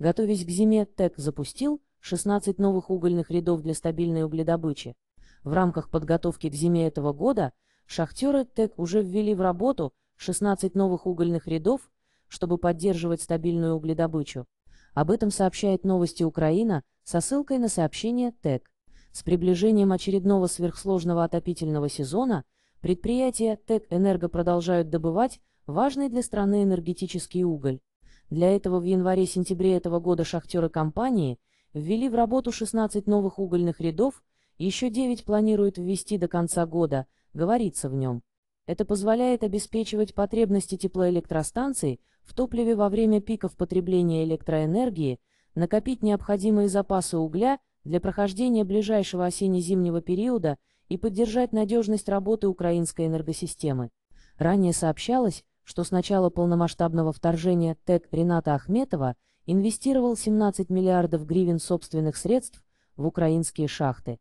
Готовясь к зиме, ТЭК запустил 16 новых угольных рядов для стабильной угледобычи. В рамках подготовки к зиме этого года шахтеры ТЭК уже ввели в работу 16 новых угольных рядов, чтобы поддерживать стабильную угледобычу. Об этом сообщает новости Украина со ссылкой на сообщение ТЭК. С приближением очередного сверхсложного отопительного сезона предприятия ТЭК «Энерго» продолжают добывать важный для страны энергетический уголь. Для этого в январе-сентябре этого года шахтеры компании ввели в работу 16 новых угольных рядов, еще 9 планируют ввести до конца года, говорится в нем. Это позволяет обеспечивать потребности теплоэлектростанций в топливе во время пиков потребления электроэнергии, накопить необходимые запасы угля для прохождения ближайшего осенне-зимнего периода и поддержать надежность работы украинской энергосистемы. Ранее сообщалось, что с начала полномасштабного вторжения ТЭК Рената Ахметова инвестировал 17 миллиардов гривен собственных средств в украинские шахты.